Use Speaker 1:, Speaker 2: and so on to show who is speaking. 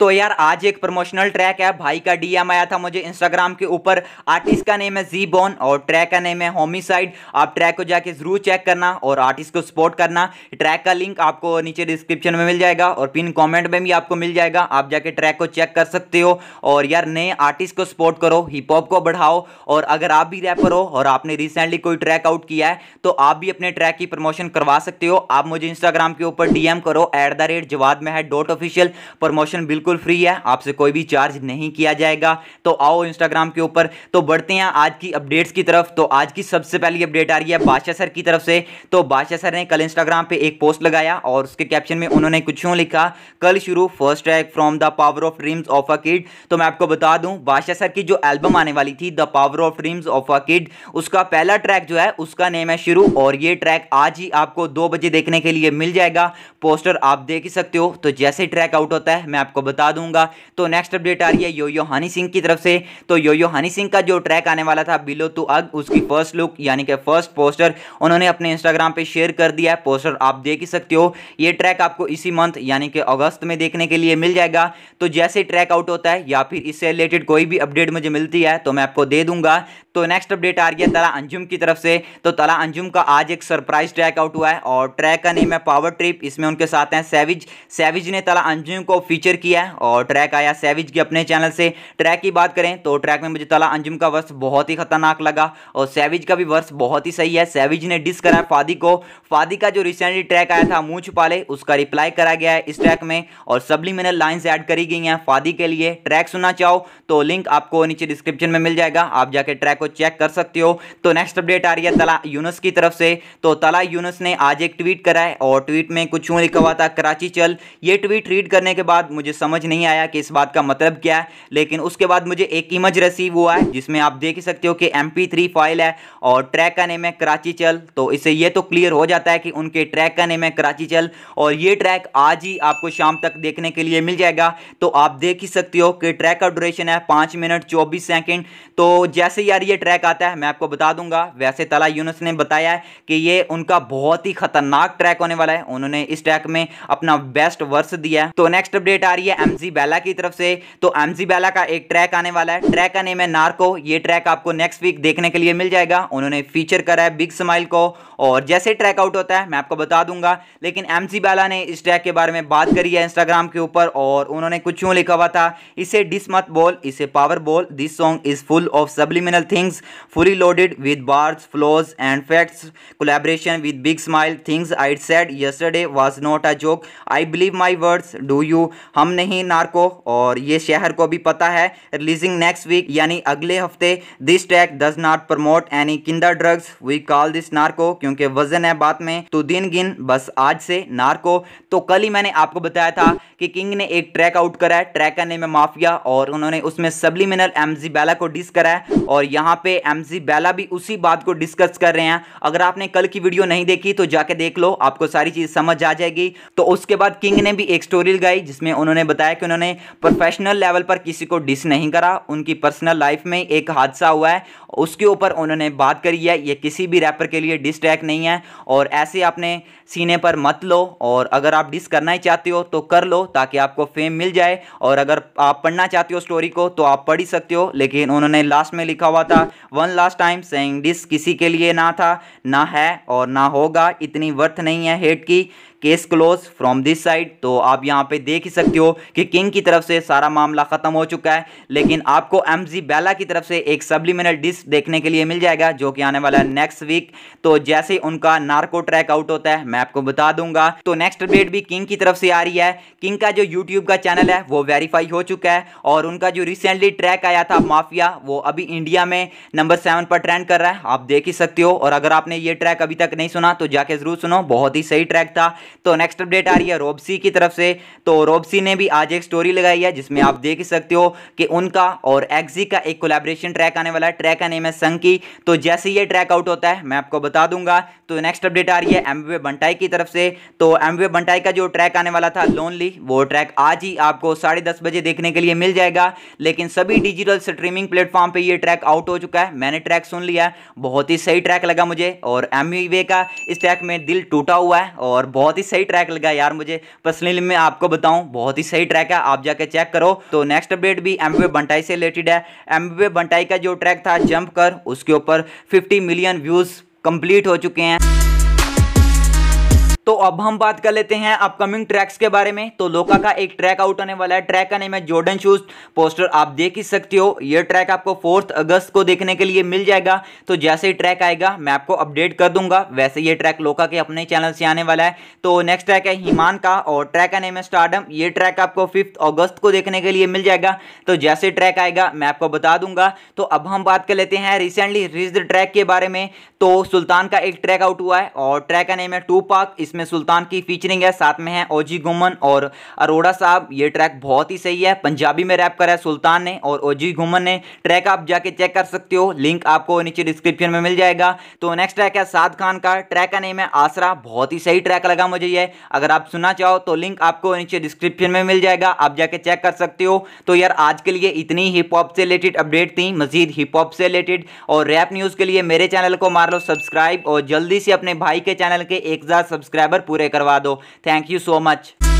Speaker 1: तो यार आज एक प्रमोशनल ट्रैक है भाई का डीएम आया था मुझे इंस्टाग्राम के ऊपर आर्टिस्ट का नेम है जी बॉन और ट्रैक का नेम है होमिसाइड आप ट्रैक को जाके जरूर चेक करना और आर्टिस्ट को सपोर्ट करना ट्रैक का लिंक आपको नीचे डिस्क्रिप्शन में मिल जाएगा और पिन कॉमेंट में भी आपको मिल जाएगा आप जाके ट्रैक को चेक कर सकते हो और यार नए आर्टिस्ट को सपोर्ट करो हिप हॉप को बढ़ाओ और अगर आप भी रैपर हो और आपने रिसेंटली कोई ट्रैक आउट किया है तो आप भी अपने ट्रैक की प्रमोशन करवा सकते हो आप मुझे इंस्टाग्राम के ऊपर डीएम करो एट द रेट जवाब में है डॉट ऑफिशियल प्रमोशन बिल्कुल बिल्कुल फ्री है आपसे कोई भी चार्ज नहीं किया जाएगा तो आओ इंस्टाग्राम के ऊपर तो बढ़ते हैं आज की अपडेट्स की तरफ तो आज की सबसे पहली अपडेट आ रही है बादशाह सर की तरफ से तो बादशाह सर ने कल इंस्टाग्राम पे एक पोस्ट लगाया और उसके कैप्शन में उन्होंने कुछ यूँ लिखा कल शुरू first track from the power of dreams of a kid तो मैं आपको बता दूँ बादशाह सर की जो एल्बम आने वाली थी the power of dreams of a kid उसका पहला ट्रैक जो है उसका नेम है शुरू और ये ट्रैक आज ही आपको दो बजे देखने के लिए मिल जाएगा पोस्टर आप देख ही सकते हो तो जैसे ट्रैक आउट होता है मैं आपको बता बता दूंगा तो नेक्स्ट अपडेट आ रही है योयो हनी सिंह की तरफ से तो योयो हनी सिंह का जो ट्रैक आने वाला था बिलो टू अग उसकी फर्स्ट लुक यानी कि फर्स्ट पोस्टर उन्होंने अपने इंस्टाग्राम पर शेयर कर दिया है पोस्टर आप देख ही सकते हो ये ट्रैक आपको इसी मंथ यानी कि अगस्त में देखने के लिए मिल जाएगा तो जैसे ट्रैक आउट होता है या फिर इससे रिलेटेड कोई भी अपडेट मुझे मिलती है तो मैं आपको दे दूंगा तो नेक्स्ट अपडेट आ गया तला अंजुम की तरफ से तो तला अंजुम का आज एक सरप्राइज ट्रैक आउट हुआ है और ट्रैक का नेम है पावर ट्रिप इसमें उनके साथ हैं सैविज सैविज ने तला अंजुम को फीचर किया है और ट्रैक आया सैविज के अपने चैनल से ट्रैक की बात करें तो ट्रैक में मुझे तला अंजुम का वर्ष बहुत ही खतरनाक लगा और सैविज का भी वर्ष बहुत ही सही है सैविज ने डिस करा फादी को फादी का जो रिसेंटली ट्रैक आया था मुँह छुपाले उसका रिप्लाई करा गया है इस ट्रैक में और मैंने लाइन्स ऐड करी गई हैं फादी के लिए ट्रैक सुनना चाहो तो लिंक आपको नीचे डिस्क्रिप्शन में मिल जाएगा आप जाके ट्रैक को चेक कर सकते हो तो नेक्स्ट अपडेट आ रही है तला यूनस की तरफ से तो तला यूनस ने आज एक ट्वीट करा है और ट्वीट में कुछ यूँ लिखा हुआ था कराची चल ये ट्वीट रीड करने के बाद मुझे समझ नहीं आया कि इस बात का मतलब क्या है लेकिन उसके बाद मुझे एक इमेज रिसीव हुआ है जिसमें आप देख सकते हो कि एम फाइल है और ट्रैक का नेम है कराची चल तो इसे ये तो क्लियर हो जाता है कि उनके ट्रैक का नेम है कराची चल और ये ट्रैक आज ही आपको शाम तक देखने के लिए मिल जाएगा तो आप देख ही सकते हो कि ट्रैक का ड्यूरेशन है पाँच मिनट चौबीस सेकेंड तो जैसे यार ये ट्रैक आता है मैं आपको बता दूंगा वैसे तला यूनुस ने बताया है कि ये उनका बहुत ही खतरनाक ट्रैक होने वाला है उन्होंने इस ट्रैक में अपना बेस्ट वर्ष दिया तो नेक्स्ट अपडेट आ रही है एम बैला की तरफ से तो एम बैला का एक ट्रैक आने वाला है ट्रैक का नेम है नार्को ये ट्रैक आपको नेक्स्ट वीक देखने के लिए मिल जाएगा उन्होंने फीचर करा है बिग स्माइल को और जैसे ट्रैक आउट होता है मैं आपको बता दूंगा लेकिन एम बैला ने इस ट्रैक के बारे में बात करी है इंस्टाग्राम के ऊपर और उन्होंने कुछ यूँ लिखा हुआ था इसे डिस मत बोल इसे पावर बोल this song is full of subliminal thing things fully loaded with bars, flaws and facts. Collaboration with big smile. Things I said yesterday was not a joke. I believe my words. Do you? हम नहीं narco और ये शहर को भी पता है releasing next week यानी अगले हफ्ते this track does not promote any kinda drugs we call this narco क्योंकि वजन है बात में तो दिन गिन बस आज से नार्को तो कल ही मैंने आपको बताया था कि किंग ने एक ट्रैक आउट कराया ट्रैक करने में है माफिया और उन्होंने उसमें सब्लिमिनल एमजीबेला को डिस करा और यहाँ यहाँ पे एम बेला भी उसी बात को डिस्कस कर रहे हैं अगर आपने कल की वीडियो नहीं देखी तो जाके देख लो आपको सारी चीज़ समझ आ जाएगी तो उसके बाद किंग ने भी एक स्टोरी लगाई जिसमें उन्होंने बताया कि उन्होंने प्रोफेशनल लेवल पर किसी को डिस नहीं करा उनकी पर्सनल लाइफ में एक हादसा हुआ है उसके ऊपर उन्होंने बात करी है ये किसी भी रैपर के लिए डिस ट्रैक नहीं है और ऐसे अपने सीने पर मत लो और अगर आप डिस करना ही चाहते हो तो कर लो ताकि आपको फेम मिल जाए और अगर आप पढ़ना चाहते हो स्टोरी को तो आप पढ़ ही सकते हो लेकिन उन्होंने लास्ट में लिखा हुआ था one last time saying this किसी के लिए ना था ना है और ना होगा इतनी वर्थ नहीं है हेट की case close from this side तो आप यहाँ पे देख ही सकते हो कि किंग की तरफ से सारा मामला खत्म हो चुका है लेकिन आपको एम बेला की तरफ से एक सब्लिमिनल डिस्क देखने के लिए मिल जाएगा जो कि आने वाला है नेक्स्ट वीक तो जैसे उनका नार्को ट्रैक आउट होता है मैं आपको बता दूंगा तो नेक्स्ट अपडेट भी किंग की तरफ से आ रही है किंग का जो यूट्यूब का चैनल है वो वेरीफाई हो चुका है और उनका जो रिसेंटली ट्रैक आया था माफिया वो अभी इंडिया में नंबर सेवन पर ट्रेंड कर रहा है आप देख ही सकते हो और अगर आपने ये ट्रैक अभी तक नहीं सुना तो जाके जरूर सुनो बहुत ही सही ट्रैक था तो नेक्स्ट अपडेट आ रही है रोबसी की तरफ से तो रोबसी ने भी आज एक स्टोरी लगाई है जिसमें आप देख सकते हो कि उनका और एक्जी का एक कोलेब्रेशन ट्रैक आने वाला है ट्रैक का नेम है संकी तो जैसे ही ये ट्रैक आउट होता है मैं आपको बता दूंगा तो नेक्स्ट अपडेट आ रही है एमवे बंटाई की तरफ से तो एमवे बंटाई का जो ट्रैक आने वाला था लोनली वो ट्रैक आज ही आपको साढ़े दस बजे देखने के लिए मिल जाएगा लेकिन सभी डिजिटल स्ट्रीमिंग प्लेटफॉर्म पे ये ट्रैक आउट हो चुका है मैंने ट्रैक सुन लिया बहुत ही सही ट्रैक लगा मुझे और एमवे का इस ट्रैक में दिल टूटा हुआ है और बहुत ही सही ट्रैक लगा यार मुझे पर्सनली मैं आपको बताऊं बहुत ही सही ट्रैक है आप जाके चेक करो तो नेक्स्ट अपडेट भी एम बंटाई से रिलेटेड है एम बंटाई का जो ट्रैक था जंप कर उसके ऊपर फिफ्टी मिलियन व्यूज़ कंप्लीट हो चुके हैं तो अब हम बात कर लेते हैं अपकमिंग ट्रैक्स के बारे में तो लोका का एक ट्रैक आउट होने वाला है ट्रैक का नेम है जॉर्डन शूज पोस्टर आप देख ही सकते हो यह ट्रैक आपको फोर्थ अगस्त को देखने के लिए मिल जाएगा तो जैसे ही ट्रैक आएगा मैं आपको अपडेट कर दूंगा वैसे ये ट्रैक लोका के अपने चैनल से आने वाला है तो नेक्स्ट ट्रैक है हिमान का और ट्रैक का नेम है स्टार्डम ये ट्रैक आपको फिफ्थ अगस्त को देखने के लिए मिल जाएगा तो जैसे ट्रैक आएगा मैं आपको बता दूंगा तो अब हम बात कर लेते हैं रिसेंटली रिज ट्रैक के बारे में तो सुल्तान का एक ट्रैक आउट हुआ है और ट्रैक का नेम है टू पाक इसमें सुल्तान की फीचरिंग है साथ में है ओजी घुमन और अरोड़ा साहब ये ट्रैक बहुत ही सही है पंजाबी में रैप करा है सुल्तान ने और ओजी घुमन ने ट्रैक आप जाके चेक कर सकते हो लिंक आपको नीचे डिस्क्रिप्शन में मिल जाएगा तो नेक्स्ट ट्रैक है साद खान का ट्रैक का नेम है आसरा बहुत ही सही ट्रैक लगा मुझे ये अगर आप सुनना चाहो तो लिंक आपको नीचे डिस्क्रिप्शन में मिल जाएगा आप जाके चेक कर सकते हो तो यार आज के लिए इतनी हिप हॉप से रिलेटेड अपडेट थी मजीद हिप हॉप से रिलेटेड और रैप न्यूज़ के लिए मेरे चैनल को मार लो सब्सक्राइब और जल्दी से अपने भाई के चैनल के एक सब्सक्राइबर पूरे करवा दो थैंक यू सो मच